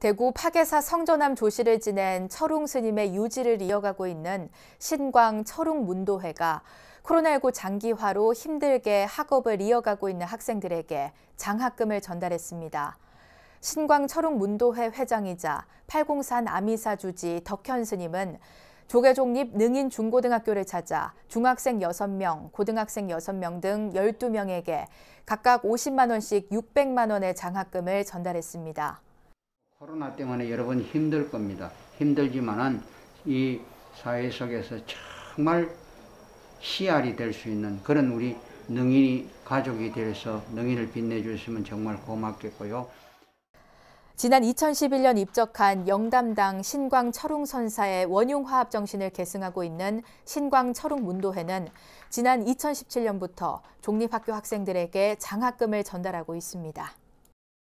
대구 파계사 성전암 조시를 지낸 철웅 스님의 유지를 이어가고 있는 신광 철웅 문도회가 코로나19 장기화로 힘들게 학업을 이어가고 있는 학생들에게 장학금을 전달했습니다. 신광 철웅 문도회 회장이자 803 아미사 주지 덕현 스님은 조계종립 능인 중고등학교를 찾아 중학생 6명, 고등학생 6명 등 12명에게 각각 50만 원씩 600만 원의 장학금을 전달했습니다. 코로나 때문에 여러분 힘들 겁니다. 힘들지만은 이 사회 속에서 정말 씨알이 될 수 있는 그런 우리 능인이 가족이 돼서 능인을 빛내주시면 정말 고맙겠고요. 지난 2011년 입적한 영담당 신광 철웅 선사의 원융 화합 정신을 계승하고 있는 신광 철웅 문도회는 지난 2017년부터 종립학교 학생들에게 장학금을 전달하고 있습니다.